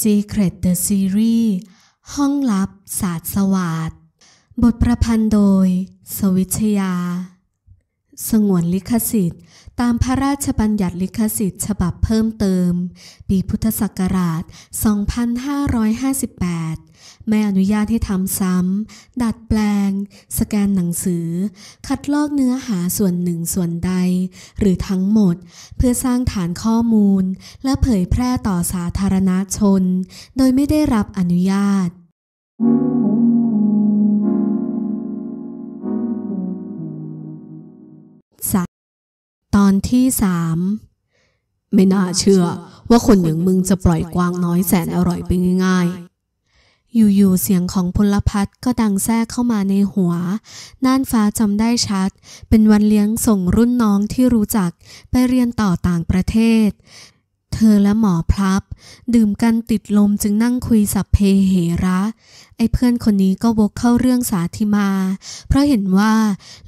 Secret the Series ห้องลับศาสตร์สวัสดบทประพันธ์โดย สวิชยา สงวนลิขสิทธิ์ ตามพระราชบัญญัติลิขสิทธิ์ฉบับเพิ่มเติม ปีพุทธศักราช 2558ไม่อนุญาตให้ทำซ้ำ ดัดแปลง สแกนหนังสือ คัดลอกเนื้อหาส่วนหนึ่งส่วนใด หรือทั้งหมดเพื่อสร้างฐานข้อมูล และเผยแพร่ต่อสาธารณชน โดยไม่ได้รับอนุญาต ตอนที่สามไม่น่าเชื่อว่าคนอย่างมึงจะปล่อยกวางน้อยแสนอร่อยไปง่ายอยู่ๆเสียงของพลพัฒก็ดังแทรกเข้ามาในหัว น่านฟ้าจำได้ชัด เป็นวันเลี้ยงส่งรุ่นน้องที่รู้จัก ไปเรียนต่อต่างประเทศ เธอและหมอพลับ ดื่มกันติดลมจึงนั่งคุยสับเพเหระ ไอ้เพื่อนคนนี้ก็วกเข้าเรื่องสาธิมา เพราะเห็นว่า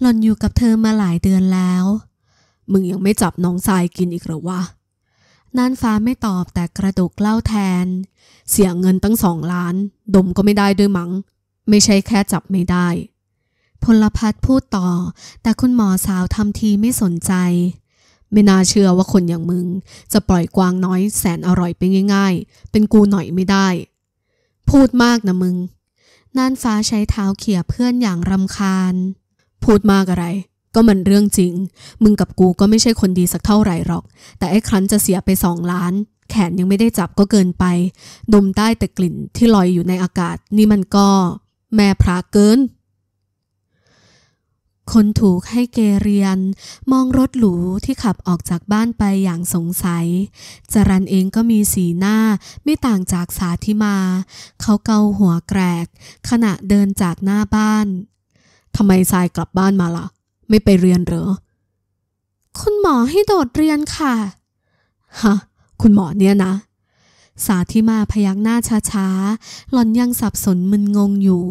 หล่อนอยู่กับเธอมาหลายเดือนแล้ว มึงยังไม่จับน้องทรายกินอีกหรอวะน่านฟ้าไม่ตอบแต่กระดูกเล่าแทน เสียเงินตั้งสองล้านดมก็ไม่ได้ด้วยมัง้งไม่ใช่แค่จับไม่ได้พลพัฒพูดต่อแต่คุณหมอสาวทำทีไม่สนใจ ไม่น่าเชื่อว่าคนอย่างมึงจะปล่อยกวางน้อยแสนอร่อยไปง่าย ๆ เป็นกูหน่อยไม่ได้ พูดมากนะมึงน่านฟ้าใช้เท้าเขี่ยเพื่อนอย่างรำคาญ พูดมากอะไรก็มันเรื่องจริง มึงกับกูก็ไม่ใช่คนดีสักเท่าไหร่หรอก แต่ไอ้ครั้นจะเสียไปสองล้าน แขนยังไม่ได้จับก็เกินไปดมใต้แต่กลิ่นที่ลอยอยู่ในอากาศ นี่มันก็แม่พระเกิน คนถูกให้เกเรียน มองรถหรูที่ขับออกจากบ้านไปอย่างสงสัย จรันเองก็มีสีหน้าไม่ต่างจากสาธิมา เขาเกาหัวแกรกขณะเดินจากหน้าบ้านทำไมทรายกลับบ้านมาละ่ะไม่ไปเรียนเหรอ คุณหมอให้โดดเรียนค่ะ ฮะ คุณหมอเนี่ยนะ สาธิมาพยักหน้าช้าๆ หล่อนยังสับสนมึนงงอยู่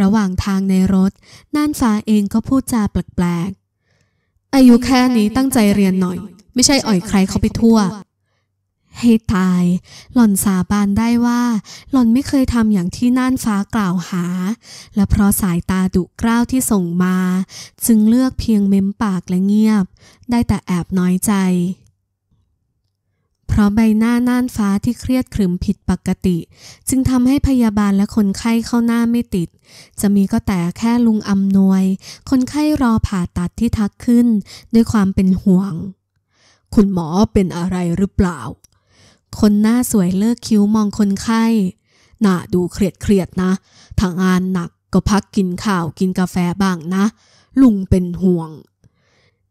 ระหว่างทางในรถ น่านฟ้าเองก็พูดจาแปลกๆ อายุแค่นี้ตั้งใจเรียนหน่อย ไม่ใช่อ่อยใครเขาไปทั่วให้ตาย หล่อนสาบานได้ว่า หล่อนไม่เคยทำอย่างที่น่านฟ้ากล่าวหา และเพราะสายตาดุกร้าวที่ส่งมา จึงเลือกเพียงเม้มปากและเงียบ ได้แต่แอบน้อยใจ เพราะใบหน้าน่านฟ้าที่เครียดขึมผิดปกติ จึงทำให้พยาบาลและคนไข้เข้าหน้าไม่ติด จะมีก็แต่แค่ลุงอำนวย คนไข้รอผ่าตัดที่ทักขึ้นด้วยความเป็นห่วง คุณหมอเป็นอะไรหรือเปล่าคนหน้าสวยเลิกคิ้วมองคนไข้ หน้าดูเครียดเครียดนะทางานหนักก็พักกินข้าวกินกาแฟบ้างนะ ลุงเป็นห่วง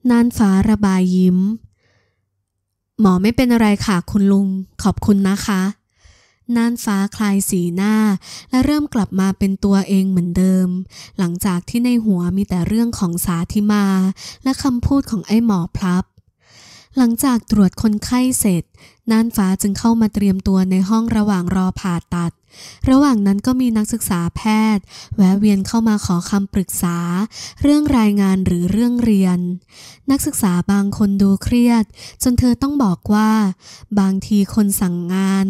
นานฟ้าระบายยิ้ม หมอไม่เป็นอะไรค่ะคุณลุง ขอบคุณนะคะน่านฟ้าคลายสีหน้า และเริ่มกลับมาเป็นตัวเองเหมือนเดิม หลังจากที่ในหัวมีแต่เรื่องของสาธิมา และคำพูดของไอ้หมอพลับหลังจากตรวจคนไข้เสร็จน่านฟ้าจึงเข้ามาเตรียมตัวในห้องระหว่างรอผ่าตัด ระหว่างนั้นก็มีนักศึกษาแพทย์แวะเวียนเข้ามาขอคำปรึกษาเรื่องรายงานหรือเรื่องเรียน นักศึกษาบางคนดูเครียดจนเธอต้องบอกว่า บางทีคนสั่งงาน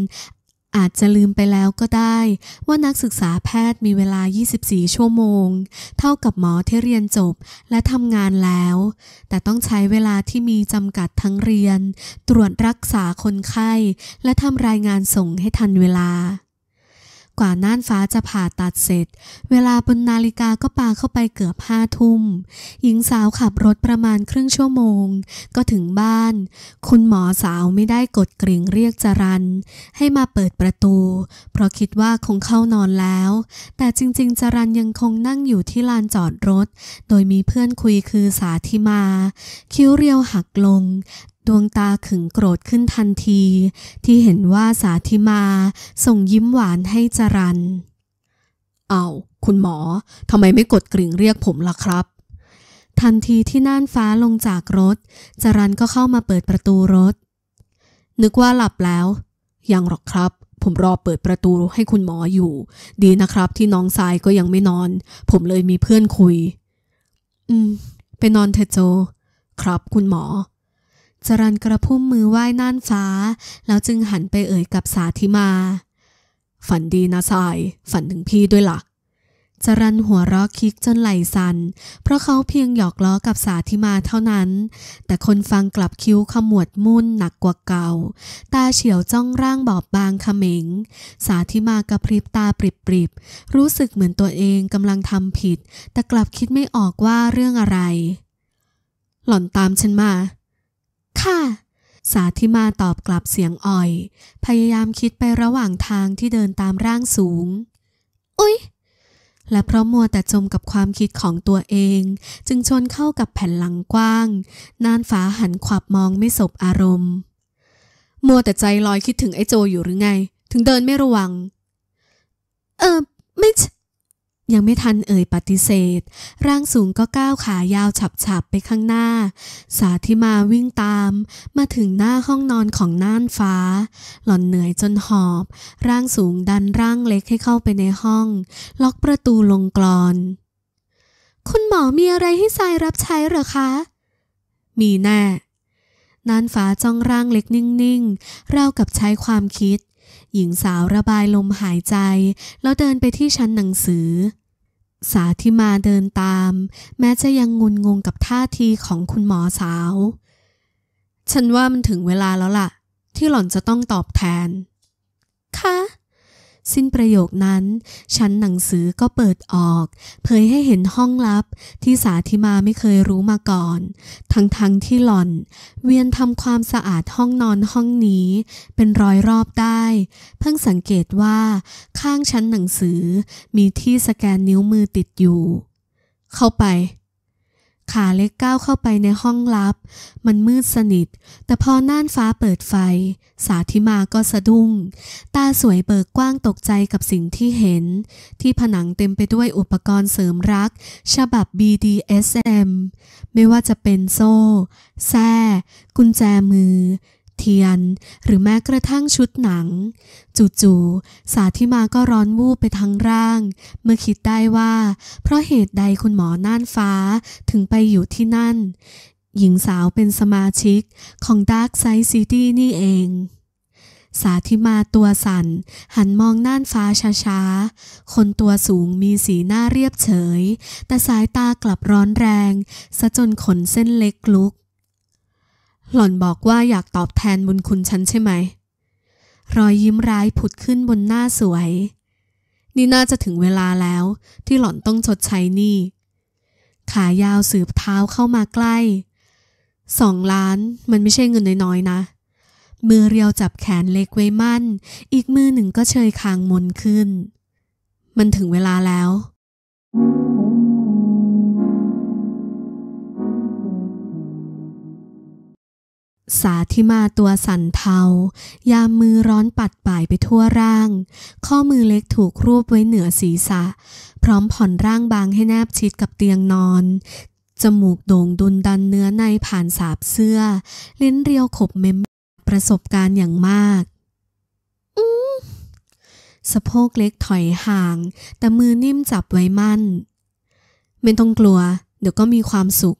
อาจจะลืมไปแล้วก็ได้ว่านักศึกษาแพทย์มีเวลา 24 ชั่วโมง เท่ากับหมอที่เรียนจบและทำงานแล้ว แต่ต้องใช้เวลาที่มีจำกัดทั้งเรียน ตรวจรักษาคนไข้และทำรายงานส่งให้ทันเวลากว่าน่านฟ้าจะผ่าตัดเสร็จ เวลาบนนาฬิกาก็ปาเข้าไปเกือบห้าทุ่ม หญิงสาวขับรถประมาณครึ่งชั่วโมง ก็ถึงบ้าน คุณหมอสาวไม่ได้กดกริ่งเรียกจรัน ให้มาเปิดประตู เพราะคิดว่าคงเข้านอนแล้ว แต่จริงๆจรันยังคงนั่งอยู่ที่ลานจอดรถ โดยมีเพื่อนคุยคือสาธิมา คิ้วเรียวหักลงดวงตาขึงโกรธขึ้นทันที ที่เห็นว่าสาธิมา ส่งยิ้มหวานให้จรัน เอาคุณหมอทำไมไม่กดกริ่งเรียกผมล่ะครับ ทันทีที่น่านฟ้าลงจากรถ จรันก็เข้ามาเปิดประตูรถ นึกว่าหลับแล้ว ยังหรอกครับ ผมรอเปิดประตูให้คุณหมออยู่ ดีนะครับ ที่น้องทรายก็ยังไม่นอน ผมเลยมีเพื่อนคุย อืมไปนอนเถอะโจ ครับ คุณหมอจรันกระพุ่มมือไหว้น่านฟ้า แล้วจึงหันไปเอ่ยกับสาธิมา ฝันดีนะสาย ฝันถึงพี่ด้วยหลักจรันหัวเราะคิกจนไหลสันเพราะเขาเพียงหยอกล้อกับสาธิมาเท่านั้น แต่คนฟังกลับคิ้วขมวดมุ่นหนักกว่าเก่า ตาเฉียวจ้องร่างบอบบางขมิงสาธิมากระพริบตาปริบปริบรู้สึกเหมือนตัวเองกำลังทำผิด แต่กลับคิดไม่ออกว่าเรื่องอะไร หล่อนตามฉันมาค่ะ สาธิมาตอบกลับเสียงอ่อย พยายามคิดไประหว่างทางที่เดินตามร่างสูง อุ๊ย และเพราะมัวแต่จมกับความคิดของตัวเอง จึงชนเข้ากับแผ่นหลังกว้างน่านฟ้าหันขวับมองไม่สบอารมณ์ มัวแต่ใจลอยคิดถึงไอ้โจอยู่หรือไง ถึงเดินไม่ระวัง เออไม่ใช่ยังไม่ทันเอ่ยปฏิเสธ ร่างสูงก็ก้าวขายาวฉับๆไปข้างหน้า สาธิมาวิ่งตาม มาถึงหน้าห้องนอนของน่านฟ้า หล่อนเหนื่อยจนหอบ ร่างสูงดันร่างเล็กให้เข้าไปในห้อง ล็อกประตูลงกรอน คุณหมอมีอะไรให้ทรายรับใช้เหรอคะ มีแน่น่านฟ้าจ้องร่างเล็กนิ่งๆเรากับใช้ความคิดหญิงสาวระบายลมหายใจ แล้วเดินไปที่ชั้นหนังสือ สาธิมาเดินตาม แม้จะยังงุนงงกับท่าทีของคุณหมอสาว ฉันว่ามันถึงเวลาแล้วล่ะ ที่หล่อนจะต้องตอบแทนคะสิ้นประโยคนั้น ชั้นหนังสือก็เปิดออก เผยให้เห็นห้องลับ ที่สาธิมาไม่เคยรู้มาก่อน ทั้งๆทที่หล่อน เวียนทำความสะอาดห้องนอนห้องนี้ เป็นร้อยรอบได้ เพิ่งสังเกตว่า ข้างชั้นหนังสือมีที่สแกนนิ้วมือติดอยู่ เข้าไปขาเล็กก้าวเข้าไปในห้องลับ มันมืดสนิท แต่พอน่านฟ้าเปิดไฟ สาธิมาก็สะดุ้ง ตาสวยเบิกกว้างตกใจกับสิ่งที่เห็น ที่ผนังเต็มไปด้วยอุปกรณ์เสริมรัก ฉบับ BDSM ไม่ว่าจะเป็นโซ่แส้กุญแจมือเทียนหรือแม้กระทั่งชุดหนังจู่ๆสาธิมาก็ร้อนวูบไปทั้งร่าง เมื่อคิดได้ว่า เพราะเหตุใดคุณหมอน่านฟ้าถึงไปอยู่ที่นั่น หญิงสาวเป็นสมาชิกของ Dark Side City นี่เอง สาธิมาตัวสัน่น หันมองน่านฟ้าช้าๆ คนตัวสูงมีสีหน้าเรียบเฉย แต่สายตากลับร้อนแรงซะจนขนเส้นเล็กลุกหล่อนบอกว่าอยากตอบแทนบุญคุณฉันใช่ไหม รอยยิ้มร้ายผุดขึ้นบนหน้าสวย นี่น่าจะถึงเวลาแล้วที่หล่อนต้องชดใช้หนี้ขายาวสืบเท้าเข้ามาใกล้สองล้านมันไม่ใช่เงินน้อยๆนะ มือเรียวจับแขนเล็กไว้มั่น อีกมือหนึ่งก็เชยคางมนขึ้น มันถึงเวลาแล้ว thank you สาธิมาตัวสั่นเทา ยามมือร้อนปัดป่ายไปทั่วร่าง ข้อมือเล็กถูกรูปไว้เหนือศีรษะ พร้อมผ่อนร่างบางให้แนบชิดกับเตียงนอน จมูกโด่งดุนดันเนื้อในผ่านสาบเสื้อ ลิ้นเรียวขบเมมประสบการณ์อย่างมากสะโพกเล็กถอยห่าง แต่มือนิ่มจับไว้มั่นไม่ต้องกลัวเดี๋ยวก็มีความสุข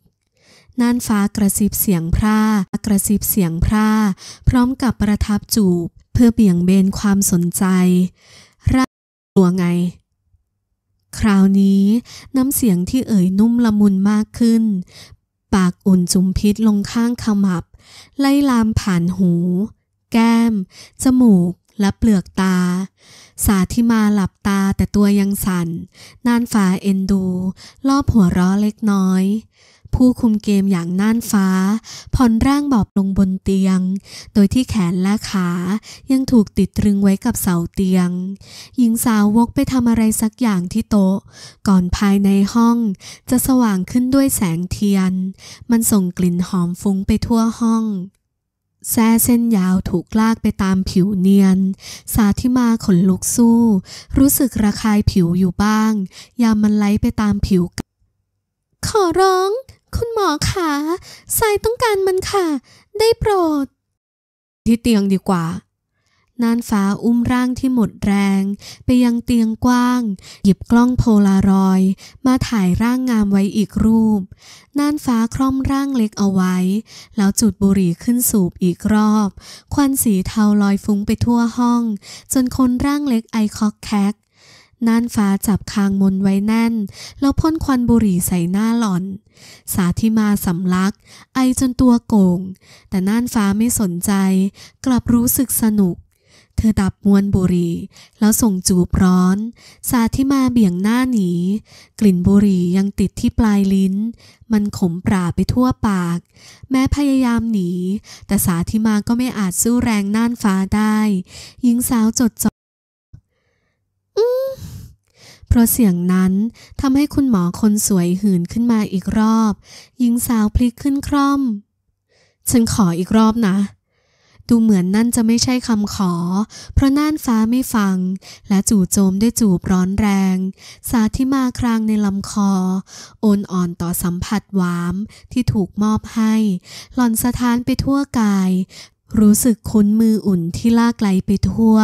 น่านฟ้ากระซิบเสียงพร่ากระซิบเสียงพร่าพร้อมกับประทับจูบเพื่อเบี่ยงเบนความสนใจร่ากตัวไง คราวนี้น้ำเสียงที่เอ่ยนุ่มละมุนมากขึ้น ปากอุ่นจุมพิษลงข้างขมับ ไล่ลามผ่านหู แก้ม จมูกและเปลือกตา สาธิมาหลับตาแต่ตัวยังสัน่น น่านฟ้าเอ็นดูรอบหัวร้อเล็กน้อย ผู้คุมเกมอย่างน่านฟ้า ผ่อนร่างบอบลงบนเตียง โดยที่แขนและขายังถูกติดตรึงไว้กับเสาเตียง หญิงสาววกไปทำอะไรสักอย่างที่โต๊ะ ก่อนภายในห้อง จะสว่างขึ้นด้วยแสงเทียน มันส่งกลิ่นหอมฟุ้งไปทั่วห้องแส้เส้นยาวถูกลากไปตามผิวเนียน สาธิมาขนลุกสู้ รู้สึกระคายผิวอยู่บ้าง ยามมันไหลไปตามผิว ขอร้อง คุณหมอคะสายต้องการมันค่ะ ได้โปรด ที่เตียงดีกว่าน่านฟ้าอุ้มร่างที่หมดแรง ไปยังเตียงกว้าง หยิบกล้องโพลารอย มาถ่ายร่างงามไว้อีกรูปน่านฟ้าคล่อมร่างเล็กเอาไว้ แล้วจุดบุหรี่ขึ้นสูบอีกรอบ ควันสีเทาลอยฟุ้งไปทั่วห้อง จนคนร่างเล็กไอคอกแคกน่านฟ้าจับคางมนไว้แน่น แล้วพ่นควันบุหรี่ใส่หน้าหล่อน สาธิมาสำลัก ไอจนตัวโก่ง แต่น่านฟ้าไม่สนใจ กลับรู้สึกสนุกเธอดับมวนบุหรี่ แล้วส่งจูบร้อน สาธิมาเบี่ยงหน้าหนี กลิ่นบุหรี่ยังติดที่ปลายลิ้น มันขมปราไปทั่วปาก แม้พยายามหนี แต่สาธิมาก็ไม่อาจสู้แรงน่านฟ้าได้ หญิงสาวจดจ่อเพราะเสียงนั้นทำให้คุณหมอคนสวยหื่นขึ้นมาอีกรอบหญิงสาวพลิกขึ้นคร่อม ฉันขออีกรอบนะดูเหมือนนั่นจะไม่ใช่คำขอ เพราะน่านฟ้าไม่ฟัง และจู่โจมด้วยจูบร้อนแรง สาที่มาครางในลำคอ โอนอ่อนต่อสัมผัสหวามที่ถูกมอบให้ หล่อนสะท้านไปทั่วกาย รู้สึกคุ้นมืออุ่นที่ลากไกลไปทั่ว